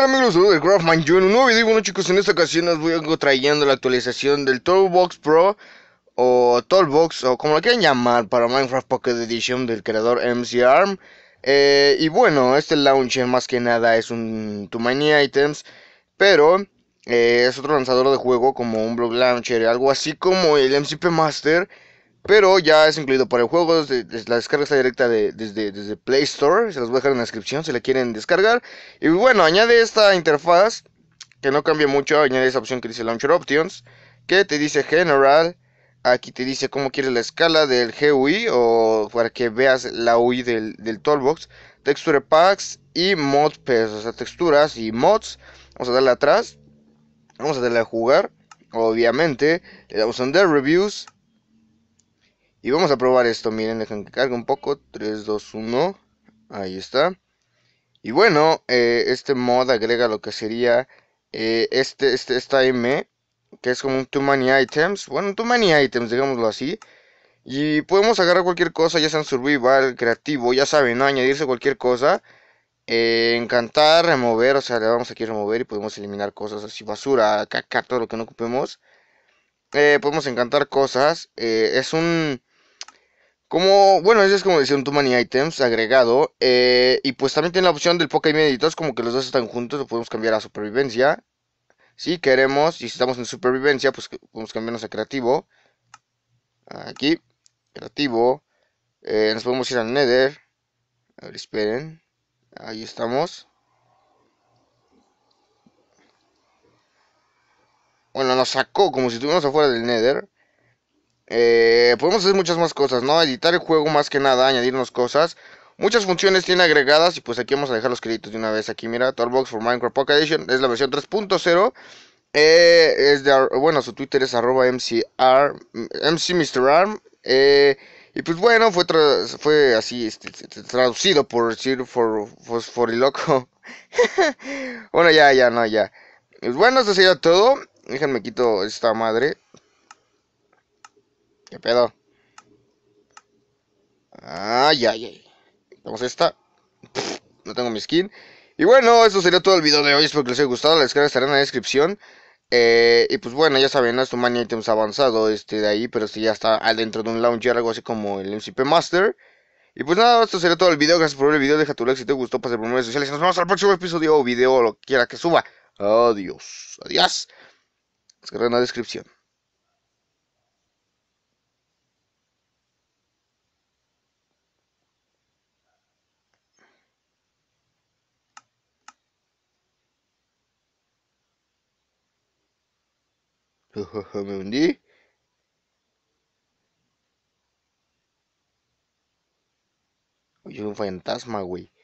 ¡Hola amigos? de Craftman en Un nuevo video bueno chicos, en esta ocasión os voy a trayendo la actualización del Toolbox Pro o Toolbox o como lo quieran llamar para Minecraft Pocket Edition del creador MC Arm. Eh, y bueno, este launcher más que nada es un Too Many Items, pero eh, es otro lanzador de juego como un Block Launcher, algo así como el MCP Master pero ya es incluido para el juego, la descarga está directa desde, Play Store, se las voy a dejar en la descripción si la quieren descargar. Y bueno, añade esta interfaz, que no cambia mucho, añade esa opción que dice Launcher Options, que te dice General, aquí te dice cómo quieres la escala del GUI o para que veas la UI del, Toolbox, Texture Packs y Ps. o sea, texturas y mods. Vamos a darle atrás, vamos a darle a jugar, obviamente, le damos en The Reviews y vamos a probar esto, miren, dejen que cargue un poco. 3, 2, 1. Ahí está. Y bueno, eh, este mod agrega lo que sería eh, este, este, esta M, que es como un Too Many Items. Bueno, Too Many Items, digámoslo así. Y podemos agarrar cualquier cosa, ya sea en survival, creativo, ya saben, Añadirse cualquier cosa. Eh, encantar, remover, o sea, le vamos aquí a remover y podemos eliminar cosas así, basura, caca, todo lo que no ocupemos. podemos encantar cosas. es un como, bueno, eso es como decía un Too Many Items agregado. Eh, y pues también tiene la opción del Pokémon Editors, como que los dos están juntos, lo podemos cambiar a Supervivencia. Si queremos, y si estamos en Supervivencia, pues podemos cambiarnos a Creativo. Aquí, Creativo. Eh, nos podemos ir al Nether. A ver, esperen. Ahí estamos. Bueno, nos sacó como si estuviéramos afuera del Nether. Eh, podemos hacer muchas más cosas, ¿no? Editar el juego más que nada, añadirnos cosas. Muchas funciones tiene agregadas y pues aquí vamos a dejar los créditos de una vez. Aquí mira, Toolbox for Minecraft Pocket Edition es la versión 3.0. Eh, es bueno, su Twitter es arroba eh, y pues bueno, fue, fue así este, este, este, traducido por decir for, for, loco. bueno, ya, ya, no, ya. Pues bueno, eso sería todo. Déjenme quito esta madre. ¿Qué pedo? Ay, ay, ay. Vamos a esta. no tengo mi skin. Y bueno, eso sería todo el video de hoy. Espero que les haya gustado. La descarga estará en la descripción. Eh, y pues bueno, ya saben, ¿no? es tu mania items avanzado este de ahí. Pero si ya está adentro de un launcher, algo así como el MCP Master. Y pues nada, esto sería todo el video. Gracias por ver el video. Deja tu like si te gustó. Pasa por redes sociales. Nos vemos al próximo episodio o video o lo que quiera que suba. Adiós. Adiós. Descarga en la descripción. Mình đi. Oye, un fantasma, güey.